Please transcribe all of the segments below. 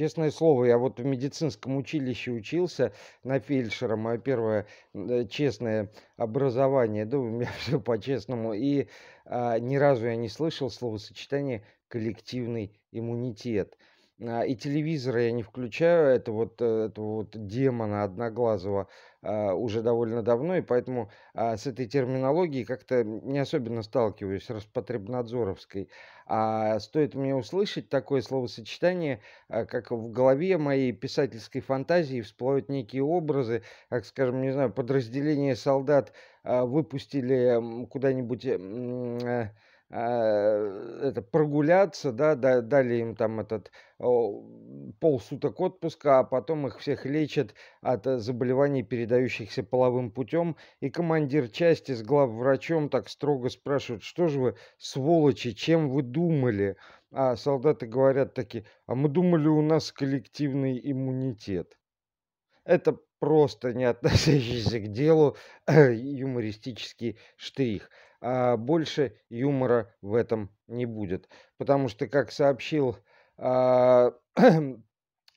Честное слово, я вот в медицинском училище учился на фельдшера, мое первое э, честное образование, да, у меня все по-честному, и а, ни разу я не слышал словосочетание «коллективный иммунитет». А, и телевизора я не включаю, это вот, э, этого вот демона одноглазого а, уже довольно давно, и поэтому а, с этой терминологией как-то не особенно сталкиваюсь, распотребнадзоровской. А стоит мне услышать такое словосочетание, как в голове моей писательской фантазии всплывают некие образы, как, скажем, не знаю, подразделение солдат выпустили куда-нибудь э, э, а, это, прогуляться, да, да, дали им там этот о, полсуток отпуска, а потом их всех лечат от э, заболеваний, передающихся половым путем. И командир части с главврачом так строго спрашивает, что же вы, сволочи, чем вы думали? А солдаты говорят такие, а мы думали, у нас коллективный иммунитет. Это просто не относящийся к делу э, юмористический штрих а больше юмора в этом не будет. Потому что, как сообщил а,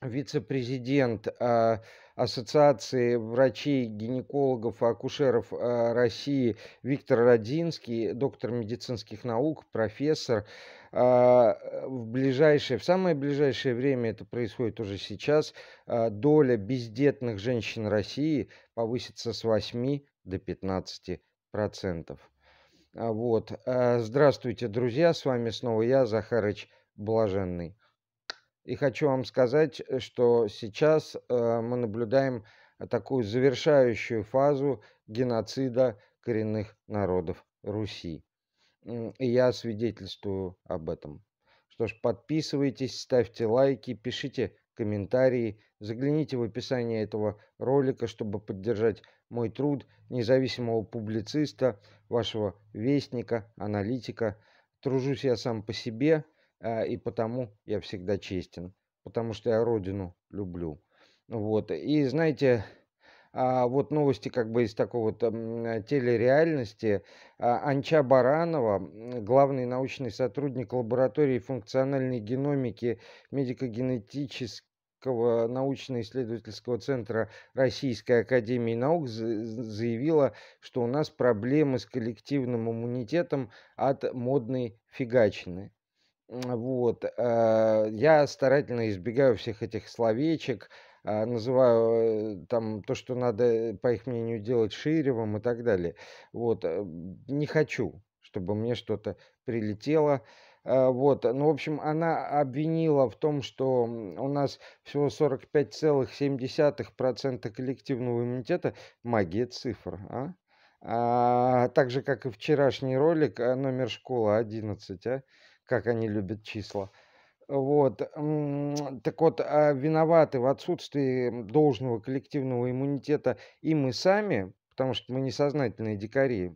вице-президент а, Ассоциации врачей, гинекологов и акушеров а, России Виктор Родзинский, доктор медицинских наук, профессор. А, в ближайшее, в самое ближайшее время, это происходит уже сейчас, а, доля бездетных женщин России повысится с 8 до 15 процентов. А, вот. Э, здравствуйте, друзья, с вами снова я, Захарыч Блаженный. И хочу вам сказать, э, что сейчас э, мы наблюдаем такую завершающую фазу геноцида коренных народов Руси. И я свидетельствую об этом. Что ж, подписывайтесь, ставьте лайки, пишите комментарии, загляните в описание этого ролика, чтобы поддержать мой труд независимого публициста, вашего вестника, аналитика. Тружусь я сам по себе, а, и потому я всегда честен, потому что я родину люблю. Вот. И знаете, а, вот новости как бы из такой вот телереальности. А, Анча Баранова, главный научный сотрудник лаборатории функциональной геномики медико-генетической Московского научно-исследовательского центра Российской Академии Наук заявила, что у нас проблемы с коллективным иммунитетом от модной фигачины. Вот. Э, я старательно избегаю всех этих словечек, э, называю э, там то, что надо, по их мнению, делать ширевым и так далее. Вот. Не хочу, чтобы мне что-то прилетело. Э, вот, ну, в общем, она обвинила в том, что у нас всего 45,7% коллективного иммунитета. Магия цифр, а? а? Так же, как и вчерашний ролик э, номер школа 11, а? Как они любят числа. Вот. Так вот, а, виноваты в отсутствии должного коллективного иммунитета и мы сами, потому что мы несознательные дикари,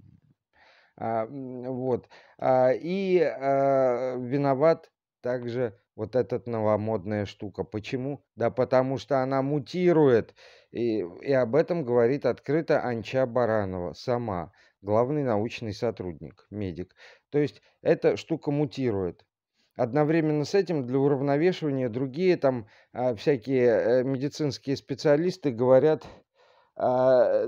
а, вот. А, и а, виноват также вот эта новомодная штука. Почему? Да потому что она мутирует. И, и об этом говорит открыто Анча Баранова сама, главный научный сотрудник, медик. То есть эта штука мутирует. Одновременно с этим для уравновешивания другие там всякие э, медицинские специалисты говорят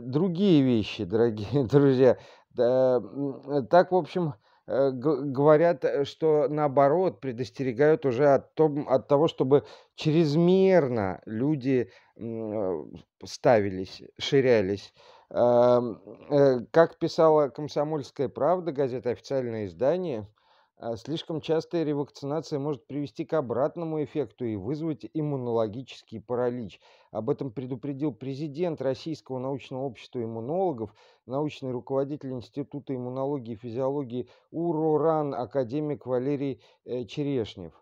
другие вещи, дорогие друзья. Так, в общем, э, говорят, э, что наоборот предостерегают уже от, том, от того, чтобы чрезмерно люди э, ставились, ширялись. Как писала «Комсомольская правда», газета «Официальное издание», а слишком частая ревакцинация может привести к обратному эффекту и вызвать иммунологический паралич. Об этом предупредил президент Российского научного общества иммунологов, научный руководитель Института иммунологии и физиологии УРОРАН, академик Валерий э, Черешнев,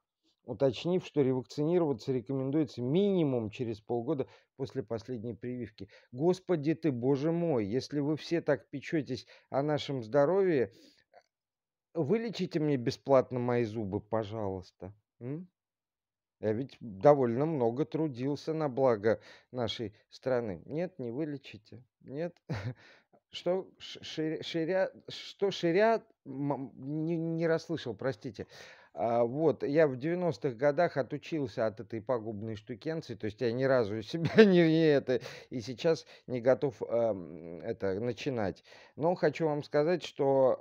уточнив, что ревакцинироваться рекомендуется минимум через полгода после последней прививки. Господи ты, боже мой, если вы все так печетесь о нашем здоровье, вылечите мне бесплатно мои зубы, пожалуйста. М? Я ведь довольно много трудился на благо нашей страны. Нет, не вылечите. Нет. Что ширя, что ширя, не, не расслышал, простите. А, вот, я в 90-х годах отучился от этой пагубной штукенции, то есть я ни разу себя не, не это, и сейчас не готов э, это начинать. Но хочу вам сказать, что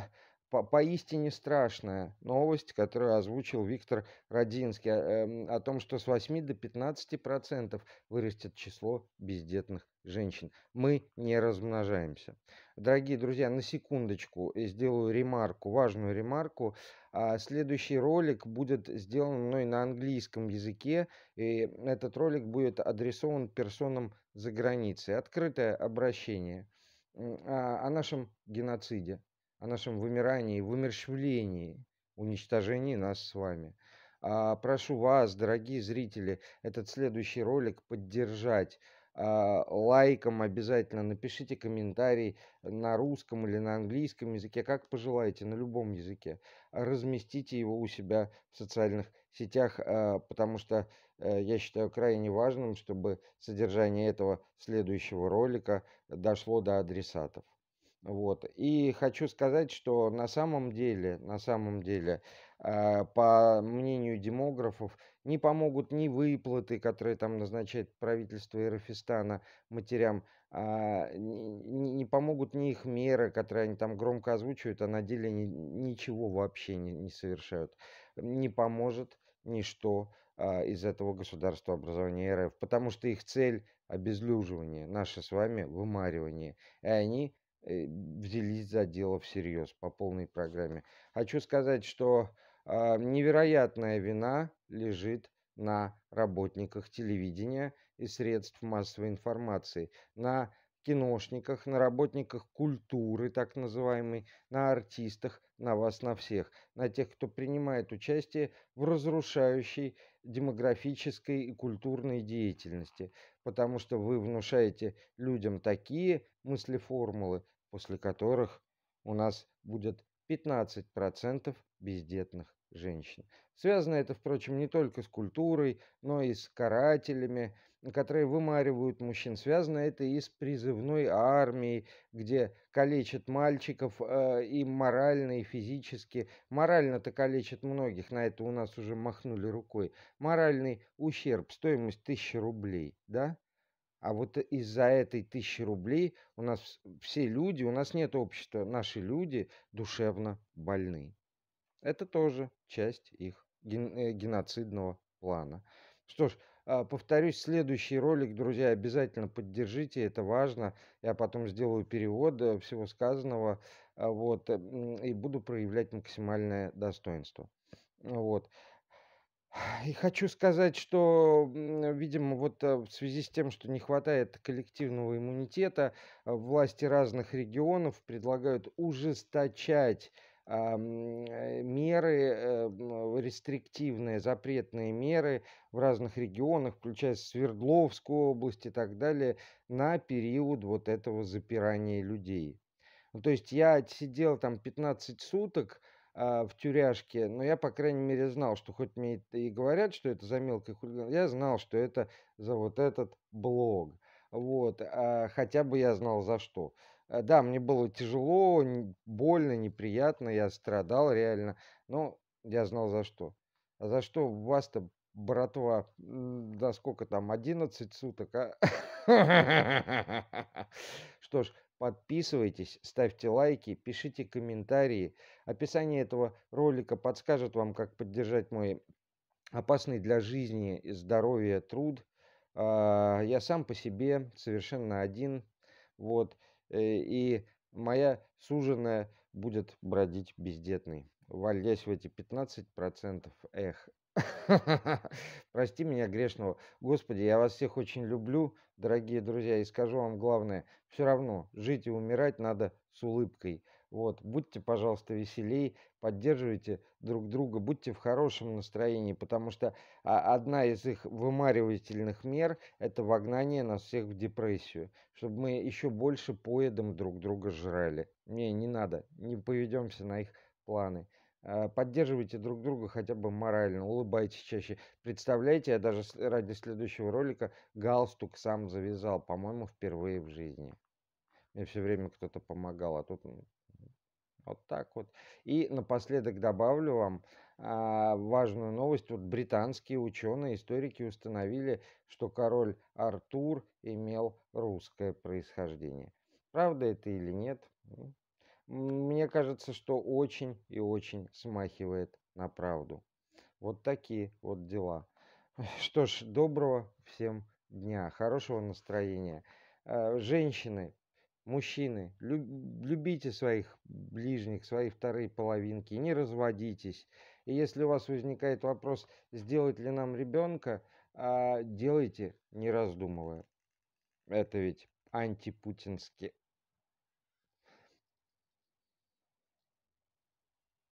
э, по поистине страшная новость, которую озвучил Виктор Родинский, о, а, эм, о том, что с 8 до 15 процентов вырастет число бездетных женщин. Мы не размножаемся. Дорогие друзья, на секундочку сделаю ремарку, важную ремарку. А, следующий ролик будет сделан мной на английском языке, и этот ролик будет адресован персонам за границей. Открытое обращение а, о нашем геноциде о нашем вымирании, вымерщвлении, уничтожении нас с вами. А, прошу вас, дорогие зрители, этот следующий ролик поддержать а, лайком обязательно напишите комментарий на русском или на английском языке, как пожелаете, на любом языке. Разместите его у себя в социальных сетях, а, потому что а, я считаю крайне важным, чтобы содержание этого следующего ролика дошло до адресатов. Вот. И хочу сказать, что на самом деле, на самом деле, а, по мнению демографов, не помогут ни выплаты, которые там назначает правительство Ирафистана матерям, а, не помогут ни их меры, которые они там громко озвучивают, а на деле ничего вообще не, не совершают. Не поможет ничто а, из этого государства образования РФ, потому что их цель обезлюживание, наше с вами вымаривание. И они Э, взялись за дело всерьез по полной программе. Хочу сказать, что а, невероятная вина лежит на работниках телевидения и средств массовой информации, на киношниках, на работниках культуры, так называемой, на артистах, на вас, на всех, на тех, кто принимает участие в разрушающей демографической и культурной деятельности, потому что вы внушаете людям такие мыслеформулы, после которых у нас будет 15% бездетных женщин. Связано это, впрочем, не только с культурой, но и с карателями, которые вымаривают мужчин. Связано это и с призывной армией, где калечат мальчиков э, и морально, и физически. Морально-то калечат многих, на это у нас уже махнули рукой. Моральный ущерб, стоимость тысячи рублей, да? А вот из-за этой тысячи рублей у нас все люди, у нас нет общества, наши люди душевно больны. Это тоже часть их э, геноцидного плана. Что ж, а, повторюсь, следующий ролик, друзья, обязательно поддержите, это важно. Я потом сделаю перевод э, всего сказанного, а, вот, и буду проявлять максимальное достоинство. Вот. И хочу сказать, что, видимо, вот э, в связи с тем, что не хватает коллективного иммунитета, э, власти разных регионов предлагают ужесточать а, э, меры, рестриктивные, запретные меры в разных регионах, включая Свердловскую область и так далее, на период вот этого запирания людей. Ну, то есть я сидел там 15 суток, а, в тюряшке, но я, по крайней мере, знал, что хоть мне и говорят, что это за мелкий хулиган, я знал, что это за вот этот блог. Вот, а, хотя бы я знал за что. Э, да, мне было тяжело, больно, неприятно, я страдал реально, но я знал за что. А за что у вас-то, братва, да сколько там, 11 суток, а? Что ж, Подписывайтесь, ставьте лайки, пишите комментарии. Описание этого ролика подскажет вам, как поддержать мой опасный для жизни и здоровья труд. А, я сам по себе совершенно один. Вот. Э, и моя суженая будет бродить бездетной, валясь в эти 15%. Эх, Прости меня грешного. Господи, я вас всех очень люблю, дорогие друзья, и скажу вам главное, все равно жить и умирать надо с улыбкой. Вот, будьте, пожалуйста, веселей, поддерживайте друг друга, будьте в хорошем настроении, потому что а, одна из их вымаривательных мер – это вогнание нас всех в депрессию, чтобы мы еще больше поедом друг друга жрали. Не, не надо, не поведемся на их планы. Э, поддерживайте друг друга хотя бы морально, улыбайтесь чаще. Представляете, я даже ради следующего ролика галстук сам завязал, по-моему, впервые в жизни. Мне все время кто-то помогал, а тут вот так вот. И напоследок добавлю вам а, важную новость. Вот британские ученые, историки установили, что король Артур имел русское происхождение. Правда это или нет? мне кажется, что очень и очень смахивает на правду. Вот такие вот дела. Что ж, доброго всем дня, хорошего настроения. А, женщины, мужчины, любите своих ближних, свои вторые половинки, не разводитесь. И если у вас возникает вопрос, сделать ли нам ребенка, а, делайте, не раздумывая. Это ведь антипутинский.